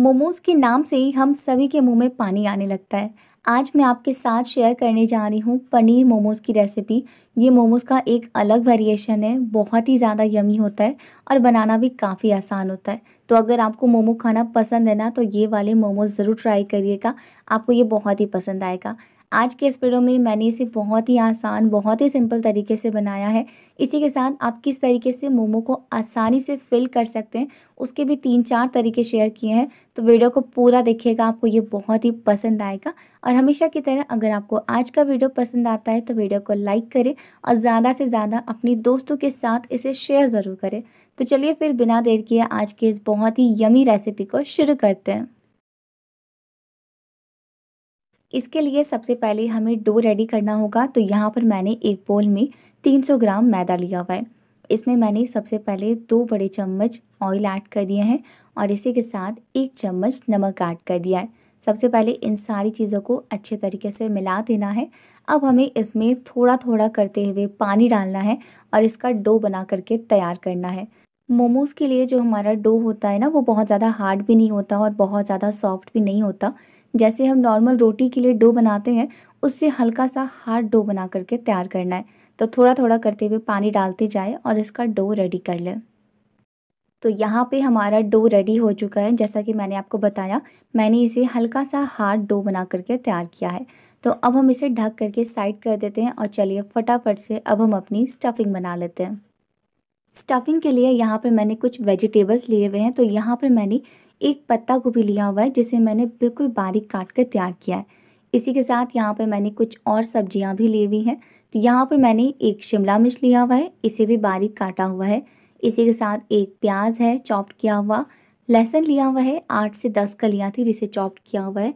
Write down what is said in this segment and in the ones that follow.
मोमोज़ के नाम से ही हम सभी के मुंह में पानी आने लगता है आज मैं आपके साथ शेयर करने जा रही हूँ पनीर मोमोज़ की रेसिपी ये मोमोज़ का एक अलग वेरिएशन है बहुत ही ज़्यादा यमी होता है और बनाना भी काफ़ी आसान होता है तो अगर आपको मोमो खाना पसंद है ना तो ये वाले मोमोज़ ज़रूर ट्राई करिएगा आपको ये बहुत ही पसंद आएगा आज के इस वीडियो में मैंने इसे बहुत ही आसान बहुत ही सिंपल तरीके से बनाया है इसी के साथ आप किस तरीके से मोमो को आसानी से फिल कर सकते हैं उसके भी तीन चार तरीके शेयर किए हैं तो वीडियो को पूरा देखिएगा आपको ये बहुत ही पसंद आएगा और हमेशा की तरह अगर आपको आज का वीडियो पसंद आता है तो वीडियो को लाइक करें और ज़्यादा से ज़्यादा अपने दोस्तों के साथ इसे शेयर ज़रूर करें तो चलिए फिर बिना देर किए आज के इस बहुत ही यमी रेसिपी को शुरू करते हैं इसके लिए सबसे पहले हमें डो रेडी करना होगा तो यहाँ पर मैंने एक बोल में 300 ग्राम मैदा लिया हुआ है इसमें मैंने सबसे पहले दो बड़े चम्मच ऑयल ऐड कर दिए हैं और इसी के साथ एक चम्मच नमक ऐड कर दिया है सबसे पहले इन सारी चीज़ों को अच्छे तरीके से मिला देना है अब हमें इसमें थोड़ा थोड़ा करते हुए पानी डालना है और इसका डो बना करके तैयार करना है मोमोज़ के लिए जो हमारा डो होता है ना वो बहुत ज़्यादा हार्ड भी नहीं होता और बहुत ज़्यादा सॉफ्ट भी नहीं होता जैसे हम नॉर्मल रोटी के लिए डो बनाते हैं उससे हल्का सा हार्ड डो बना करके तैयार करना है तो थोड़ा थोड़ा करते हुए पानी डालते जाए और इसका डो रेडी कर लें तो यहाँ पे हमारा डो रेडी हो चुका है जैसा कि मैंने आपको बताया मैंने इसे हल्का सा हार्ड डो बना करके तैयार किया है तो अब हम इसे ढक करके साइड कर देते हैं और चलिए फटाफट से अब हम अपनी स्टफिंग बना लेते हैं स्टफिंग के लिए यहाँ पर मैंने कुछ वेजिटेबल्स लिए हुए हैं तो यहाँ पर मैंने एक पत्ता गोभी लिया हुआ है जिसे मैंने बिल्कुल बारीक काट कर तैयार किया है इसी के साथ यहाँ पर मैंने कुछ और सब्जियाँ भी ली हुई हैं तो यहाँ पर मैंने एक शिमला मिर्च लिया हुआ है इसे भी बारीक काटा हुआ है इसी के साथ एक प्याज है चॉप्ड किया हुआ लहसुन लिया हुआ है आठ से दस का लिया थी जिसे चॉप्ड किया हुआ है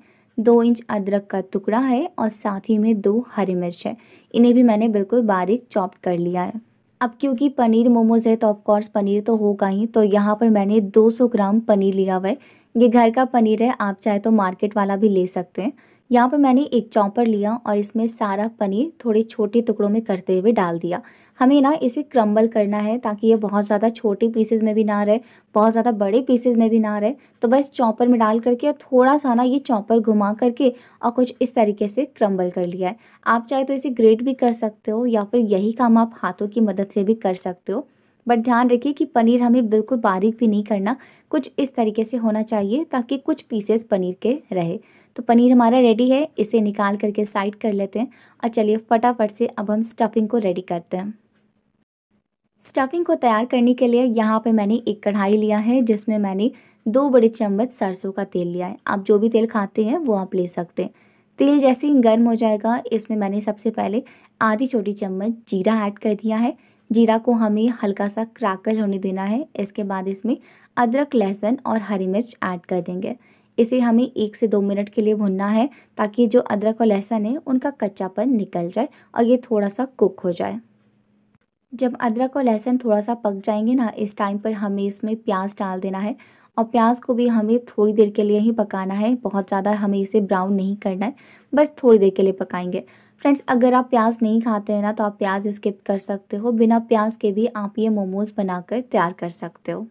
दो इंच अदरक का टुकड़ा है और साथ ही में दो हरी मिर्च है इन्हें भी मैंने बिल्कुल बारीक चॉप्ड कर लिया है अब क्योंकि पनीर मोमोज है तो ऑफकोर्स पनीर तो होगा ही तो यहाँ पर मैंने 200 ग्राम पनीर लिया हुआ है ये घर का पनीर है आप चाहे तो मार्केट वाला भी ले सकते हैं यहाँ पर मैंने एक चॉपर लिया और इसमें सारा पनीर थोड़े छोटे टुकड़ों में करते हुए डाल दिया हमें ना इसे क्रम्बल करना है ताकि ये बहुत ज़्यादा छोटे पीसेज में भी ना रहे बहुत ज़्यादा बड़े पीसेज में भी ना रहे तो बस चॉपर में डाल करके और थोड़ा सा ना ये चॉपर घुमा करके और कुछ इस तरीके से क्रम्बल कर लिया है आप चाहे तो इसे ग्रेट भी कर सकते हो या फिर यही काम आप हाथों की मदद से भी कर सकते हो बट ध्यान रखिए कि पनीर हमें बिल्कुल बारीक भी नहीं करना कुछ इस तरीके से होना चाहिए ताकि कुछ पीसेस पनीर के रहे तो पनीर हमारा रेडी है इसे निकाल करके साइड कर लेते हैं और चलिए फटाफट से अब हम स्टफिंग को रेडी करते हैं स्टफिंग को तैयार करने के लिए यहाँ पे मैंने एक कढ़ाई लिया है जिसमें मैंने दो बड़े चम्मच सरसों का तेल लिया है आप जो भी तेल खाते हैं वो आप ले सकते हैं तेल जैसे ही गर्म हो जाएगा इसमें मैंने सबसे पहले आधी छोटी चम्मच जीरा ऐड कर दिया है जीरा को हमें हल्का सा क्राकल होने देना है इसके बाद इसमें अदरक लहसुन और हरी मिर्च ऐड कर देंगे इसे हमें एक से दो मिनट के लिए भुनना है ताकि जो अदरक और लहसुन है उनका कच्चापन निकल जाए और ये थोड़ा सा कुक हो जाए जब अदरक और लहसुन थोड़ा सा पक जाएंगे ना इस टाइम पर हमें इसमें प्याज डाल देना है और प्याज को भी हमें थोड़ी देर के लिए ही पकाना है बहुत ज़्यादा हमें इसे ब्राउन नहीं करना है बस थोड़ी देर के लिए पकाएंगे फ्रेंड्स अगर आप प्याज नहीं खाते हैं ना तो आप प्याज स्किप कर सकते हो बिना प्याज के भी आप ये मोमोज़ बनाकर तैयार कर सकते हो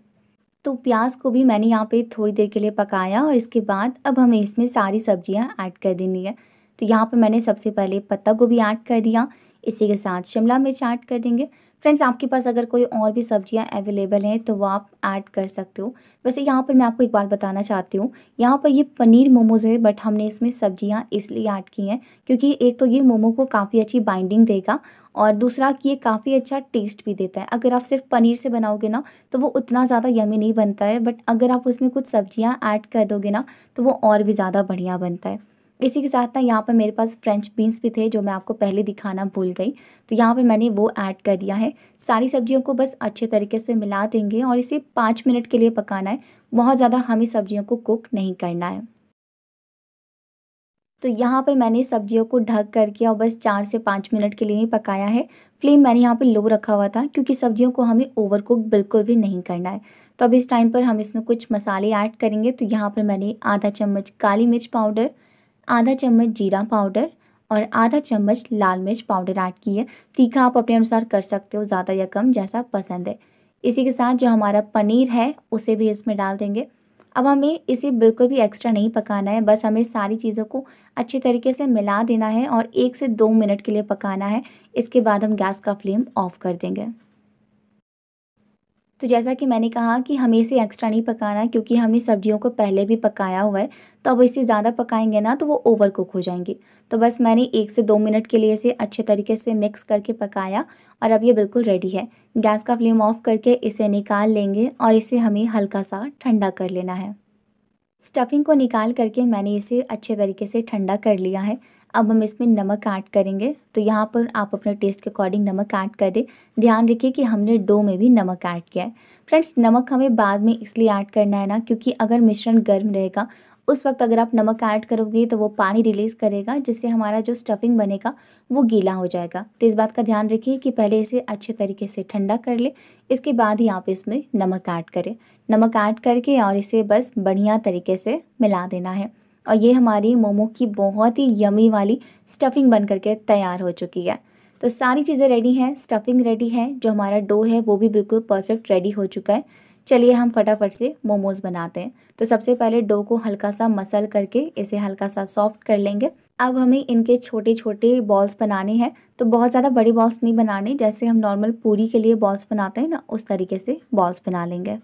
तो प्याज को भी मैंने यहाँ पे थोड़ी देर के लिए पकाया और इसके बाद अब हमें इसमें सारी सब्जियाँ ऐड कर देनी है तो यहाँ पर मैंने सबसे पहले पत्ता गोभी ऐड कर दिया इसी के साथ शिमला मिर्च ऐड कर देंगे फ्रेंड्स आपके पास अगर कोई और भी सब्जियां अवेलेबल हैं तो वो आप ऐड कर सकते हो वैसे यहाँ पर मैं आपको एक बात बताना चाहती हूँ यहाँ पर ये पनीर मोमोज़ है बट हमने इसमें सब्जियाँ इसलिए ऐड की हैं क्योंकि एक तो ये मोमो को काफ़ी अच्छी बाइंडिंग देगा और दूसरा कि ये काफ़ी अच्छा टेस्ट भी देता है अगर आप सिर्फ पनीर से बनाओगे ना तो वो उतना ज़्यादा यमी नहीं बनता है बट अगर आप उसमें कुछ सब्जियाँ ऐड कर दोगे ना तो वो और भी ज़्यादा बढ़िया बनता है इसी के साथ ना यहाँ पर मेरे पास फ्रेंच बीन्स भी थे जो मैं आपको पहले दिखाना भूल गई तो यहाँ पर मैंने वो ऐड कर दिया है सारी सब्जियों को बस अच्छे तरीके से मिला देंगे और इसे पाँच मिनट के लिए पकाना है बहुत ज़्यादा हमें सब्जियों को कुक नहीं करना है तो यहाँ पर मैंने सब्जियों को ढक करके और बस चार से पाँच मिनट के लिए ही पकाया है फ्लेम मैंने यहाँ पर लो रखा हुआ था क्योंकि सब्जियों को हमें ओवर कुक बिल्कुल भी नहीं करना है तो अब इस टाइम पर हम इसमें कुछ मसाले ऐड करेंगे तो यहाँ पर मैंने आधा चम्मच काली मिर्च पाउडर आधा चम्मच जीरा पाउडर और आधा चम्मच लाल मिर्च पाउडर ऐड की है तीखा आप अपने अनुसार कर सकते हो ज़्यादा या कम जैसा पसंद है इसी के साथ जो हमारा पनीर है उसे भी इसमें डाल देंगे अब हमें इसे बिल्कुल भी एक्स्ट्रा नहीं पकाना है बस हमें सारी चीज़ों को अच्छे तरीके से मिला देना है और एक से दो मिनट के लिए पकाना है इसके बाद हम गैस का फ्लेम ऑफ़ कर देंगे तो जैसा कि मैंने कहा कि हमें इसे एक्स्ट्रा नहीं पकाना है क्योंकि हमने सब्जियों को पहले भी पकाया हुआ है तो अब इसे ज़्यादा पकाएंगे ना तो वो ओवर कुक हो जाएंगे तो बस मैंने एक से दो मिनट के लिए इसे अच्छे तरीके से मिक्स करके पकाया और अब ये बिल्कुल रेडी है गैस का फ्लेम ऑफ करके इसे निकाल लेंगे और इसे हमें हल्का सा ठंडा कर लेना है स्टफिंग को निकाल करके मैंने इसे अच्छे तरीके से ठंडा कर लिया है अब हम इसमें नमक ऐड करेंगे तो यहाँ पर आप अपने टेस्ट के अकॉर्डिंग नमक ऐड कर दें ध्यान रखिए कि हमने डो में भी नमक ऐड किया है फ्रेंड्स नमक हमें बाद में इसलिए ऐड करना है ना क्योंकि अगर मिश्रण गर्म रहेगा उस वक्त अगर आप नमक ऐड करोगे तो वो पानी रिलीज़ करेगा जिससे हमारा जो स्टफिंग बनेगा वो गीला हो जाएगा तो इस बात का ध्यान रखिए कि पहले इसे अच्छे तरीके से ठंडा कर ले इसके बाद ही आप इसमें नमक ऐड करें नमक ऐड करके और इसे बस बढ़िया तरीके से मिला देना है और ये हमारी मोमो की बहुत ही यमी वाली स्टफिंग बन करके तैयार हो चुकी है तो सारी चीज़ें रेडी हैं स्टफिंग रेडी है जो हमारा डो है वो भी बिल्कुल परफेक्ट रेडी हो चुका है चलिए हम फटाफट से मोमोज़ बनाते हैं तो सबसे पहले डो को हल्का सा मसल करके इसे हल्का सा सॉफ्ट कर लेंगे अब हमें इनके छोटे छोटे बॉल्स बनाने हैं तो बहुत ज़्यादा बड़े बॉल्स नहीं बनाने जैसे हम नॉर्मल पूरी के लिए बॉल्स बनाते हैं ना उस तरीके से बॉल्स बना लेंगे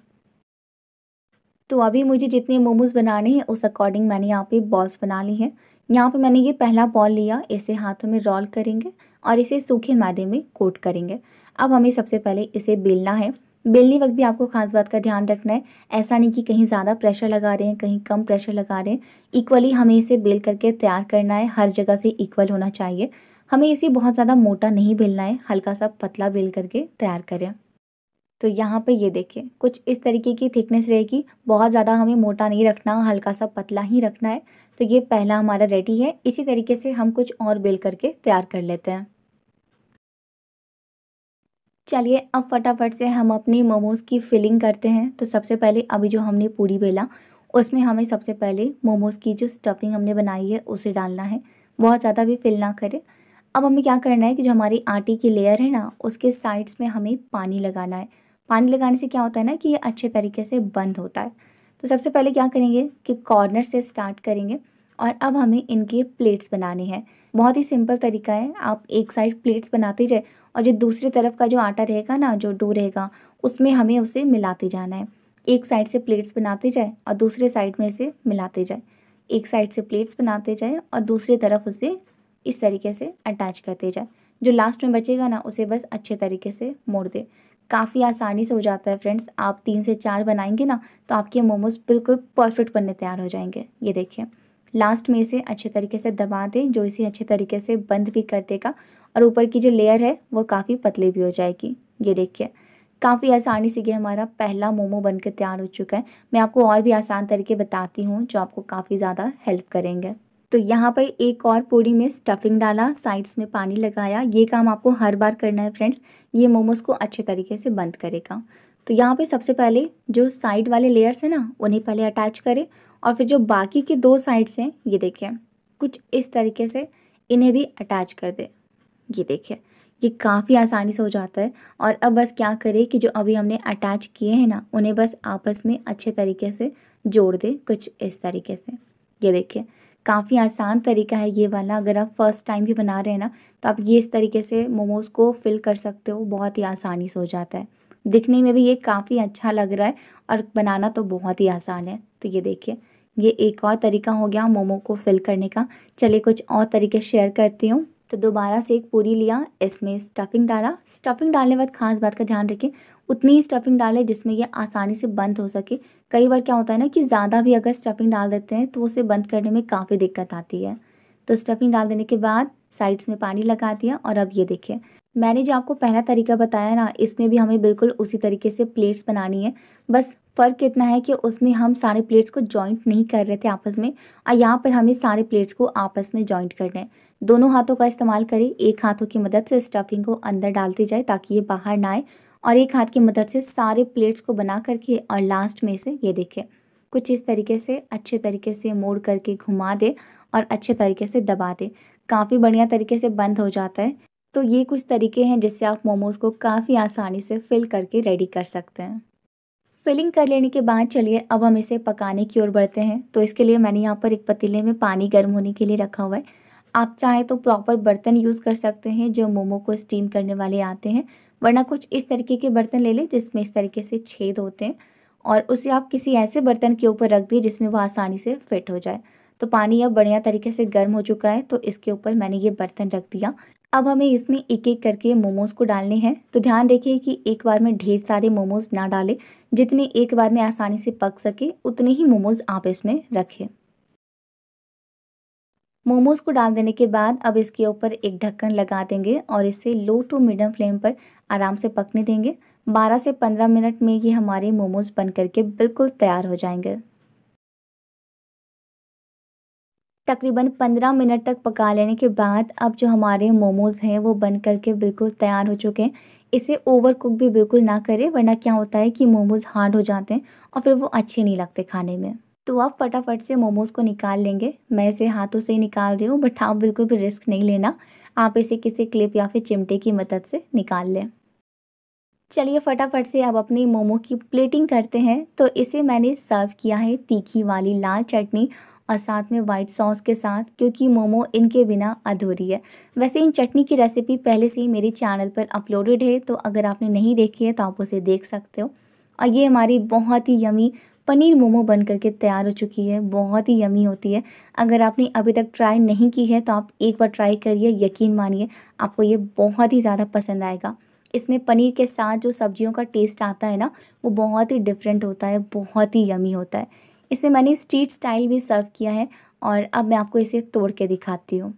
तो अभी मुझे जितने मोमोज़ बनाने हैं उस अकॉर्डिंग मैंने यहाँ पे बॉल्स बना ली हैं यहाँ पे मैंने ये पहला बॉल लिया इसे हाथों में रोल करेंगे और इसे सूखे मैदे में कोट करेंगे अब हमें सबसे पहले इसे बेलना है बेलने वक्त भी आपको खास बात का ध्यान रखना है ऐसा नहीं कि कहीं ज़्यादा प्रेशर लगा रहे हैं कहीं कम प्रेशर लगा रहे हैं इक्वली हमें इसे बेल करके तैयार करना है हर जगह से इक्वल होना चाहिए हमें इसे बहुत ज़्यादा मोटा नहीं बेलना है हल्का सा पतला बेल करके तैयार करें तो यहाँ पे ये देखिए कुछ इस तरीके की थिकनेस रहेगी बहुत ज़्यादा हमें मोटा नहीं रखना हल्का सा पतला ही रखना है तो ये पहला हमारा रेडी है इसी तरीके से हम कुछ और बेल करके तैयार कर लेते हैं चलिए अब फटाफट से हम अपनी मोमोज़ की फिलिंग करते हैं तो सबसे पहले अभी जो हमने पूरी बेला उसमें हमें सबसे पहले मोमोज़ की जो स्टफिंग हमने बनाई है उसे डालना है बहुत ज़्यादा भी फिल ना करें अब हमें क्या करना है कि जो हमारी आटे की लेयर है ना उसके साइड्स में हमें पानी लगाना है पानी लगाने से क्या होता है ना कि ये अच्छे तरीके से बंद होता है तो सबसे पहले क्या करेंगे कि कॉर्नर से स्टार्ट करेंगे और अब हमें इनके प्लेट्स बनाने हैं बहुत ही सिंपल तरीका है आप एक साइड प्लेट्स बनाते जाए और जो दूसरी तरफ का जो आटा रहेगा ना जो डो रहेगा उसमें हमें उसे मिलाते जाना है एक साइड से प्लेट्स बनाते जाए और दूसरे साइड में इसे मिलाते जाए एक साइड से प्लेट्स बनाते जाए और दूसरी तरफ उसे इस तरीके से अटैच करते जाए जो लास्ट में बचेगा ना उसे बस अच्छे तरीके से मोड़ दे काफ़ी आसानी से हो जाता है फ्रेंड्स आप तीन से चार बनाएंगे ना तो आपके मोमोज़ बिल्कुल परफेक्ट बनने तैयार हो जाएंगे ये देखिए लास्ट में इसे अच्छे तरीके से दबा दें जो इसे अच्छे तरीके से बंद भी कर देगा और ऊपर की जो लेयर है वो काफ़ी पतली भी हो जाएगी ये देखिए काफ़ी आसानी से ये हमारा पहला मोमो बनकर तैयार हो चुका है मैं आपको और भी आसान तरीके बताती हूँ जो आपको काफ़ी ज़्यादा हेल्प करेंगे तो यहाँ पर एक और पूरी में स्टफिंग डाला साइड्स में पानी लगाया ये काम आपको हर बार करना है फ्रेंड्स ये मोमोज़ को अच्छे तरीके से बंद करेगा तो यहाँ पे सबसे पहले जो साइड वाले लेयर्स हैं ना उन्हें पहले अटैच करें और फिर जो बाकी के दो साइड्स हैं ये देखिए कुछ इस तरीके से इन्हें भी अटैच कर दे ये देखिए ये काफ़ी आसानी से हो जाता है और अब बस क्या करें कि जो अभी हमने अटैच किए हैं ना उन्हें बस आपस में अच्छे तरीके से जोड़ दे कुछ इस तरीके से ये देखिए काफ़ी आसान तरीका है ये वाला अगर आप फर्स्ट टाइम भी बना रहे हैं ना तो आप ये इस तरीके से मोमोज़ को फिल कर सकते हो बहुत ही आसानी से हो जाता है दिखने में भी ये काफ़ी अच्छा लग रहा है और बनाना तो बहुत ही आसान है तो ये देखिए ये एक और तरीका हो गया मोमो को फिल करने का चलिए कुछ और तरीके शेयर करती हूँ तो दोबारा से एक पूरी लिया इसमें स्टफिंग डाला स्टफिंग डालने के बाद खास बात का ध्यान रखें उतनी ही स्टफिंग डालें जिसमें ये आसानी से बंद हो सके कई बार क्या होता है ना कि ज़्यादा भी अगर स्टफिंग डाल देते हैं तो उसे बंद करने में काफ़ी दिक्कत आती है तो स्टफिंग डाल देने के बाद साइड्स में पानी लगा दिया और अब ये देखिए मैंने जो आपको पहला तरीका बताया ना इसमें भी हमें बिल्कुल उसी तरीके से प्लेट्स बनानी है बस फ़र्क इतना है कि उसमें हम सारे प्लेट्स को जॉइंट नहीं कर रहे थे आपस में और यहाँ पर हमें सारे प्लेट्स को आपस में जॉइंट करना है दोनों हाथों का इस्तेमाल करें एक हाथों की मदद से स्टफिंग को अंदर डालते जाए ताकि ये बाहर ना आए और एक हाथ की मदद से सारे प्लेट्स को बना करके और लास्ट में से ये देखें कुछ इस तरीके से अच्छे तरीके से मोड़ करके घुमा दे और अच्छे तरीके से दबा दे काफ़ी बढ़िया तरीके से बंद हो जाता है तो ये कुछ तरीके हैं जिससे आप मोमोज़ को काफ़ी आसानी से फिल करके रेडी कर सकते हैं फिलिंग कर लेने के बाद चलिए अब हम इसे पकाने की ओर बढ़ते हैं तो इसके लिए मैंने यहाँ पर एक पतीले में पानी गर्म होने के लिए रखा हुआ है आप चाहें तो प्रॉपर बर्तन यूज़ कर सकते हैं जो मोमो को स्टीम करने वाले आते हैं वरना कुछ इस तरीके के बर्तन ले लें जिसमें इस तरीके से छेद होते हैं और उसे आप किसी ऐसे बर्तन के ऊपर रख दिए जिसमें वह आसानी से फिट हो जाए तो पानी अब बढ़िया तरीके से गर्म हो चुका है तो इसके ऊपर मैंने ये बर्तन रख दिया अब हमें इसमें एक एक करके मोमोज़ को डालने हैं तो ध्यान रखिए कि एक बार में ढेर सारे मोमोज़ ना डालें जितने एक बार में आसानी से पक सके उतने ही मोमोज़ आप इसमें रखें मोमोज़ को डाल देने के बाद अब इसके ऊपर एक ढक्कन लगा देंगे और इसे लो टू मीडियम फ्लेम पर आराम से पकने देंगे 12 से 15 मिनट में ये हमारे मोमोज़ बन करके बिल्कुल तैयार हो जाएंगे तकरीबन 15 मिनट तक पका लेने के बाद अब जो हमारे मोमोज़ हैं वो बन करके बिल्कुल तैयार हो चुके हैं इसे ओवर कुक भी बिल्कुल ना करें वरना क्या होता है कि मोमोज़ हार्ड हो जाते हैं और फिर वो अच्छे नहीं लगते खाने में तो आप फटाफट से मोमोज़ को निकाल लेंगे मैं इसे हाथों से ही निकाल रही हूँ बट आप बिल्कुल भी रिस्क नहीं लेना आप इसे किसी क्लिप या फिर चिमटे की मदद से निकाल लें चलिए फटाफट से अब अपने मोमो की प्लेटिंग करते हैं तो इसे मैंने सर्व किया है तीखी वाली लाल चटनी और साथ में वाइट सॉस के साथ क्योंकि मोमो इनके बिना अधूरी है वैसे इन चटनी की रेसिपी पहले से ही मेरे चैनल पर अपलोडेड है तो अगर आपने नहीं देखी है तो आप उसे देख सकते हो और ये हमारी बहुत ही यमी पनीर मोमो बन करके तैयार हो चुकी है बहुत ही यमी होती है अगर आपने अभी तक ट्राई नहीं की है तो आप एक बार ट्राई करिए यकीन मानिए आपको ये बहुत ही ज़्यादा पसंद आएगा इसमें पनीर के साथ जो सब्जियों का टेस्ट आता है ना वो बहुत ही डिफरेंट होता है बहुत ही यमी होता है इसे मैंने स्ट्रीट स्टाइल भी सर्व किया है और अब मैं आपको इसे तोड़ के दिखाती हूँ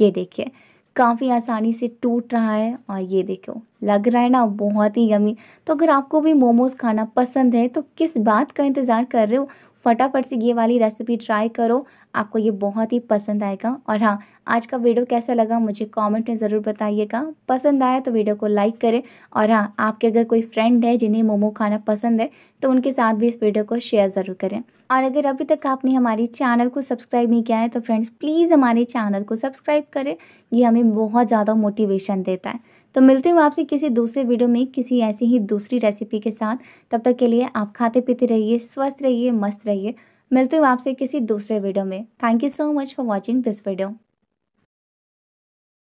ये देखिए काफ़ी आसानी से टूट रहा है और ये देखो लग रहा है ना बहुत ही यमी तो अगर आपको भी मोमोज़ खाना पसंद है तो किस बात का इंतज़ार कर रहे हो फटाफट से ये वाली रेसिपी ट्राई करो आपको ये बहुत ही पसंद आएगा और हाँ आज का वीडियो कैसा लगा मुझे कमेंट में ज़रूर बताइएगा पसंद आया तो वीडियो को लाइक करें और हाँ आपके अगर कोई फ्रेंड है जिन्हें मोमो खाना पसंद है तो उनके साथ भी इस वीडियो को शेयर ज़रूर करें और अगर अभी तक आपने हमारे चैनल को सब्सक्राइब नहीं किया है तो फ्रेंड्स प्लीज़ हमारे चैनल को सब्सक्राइब करें ये हमें बहुत ज़्यादा मोटिवेशन देता है तो मिलती हूँ आपसे किसी दूसरे वीडियो में किसी ऐसी ही दूसरी रेसिपी के साथ तब तक के लिए आप खाते पीते रहिए स्वस्थ रहिए मस्त रहिए मिलती हूँ आपसे किसी दूसरे वीडियो में thank you so much for watching this video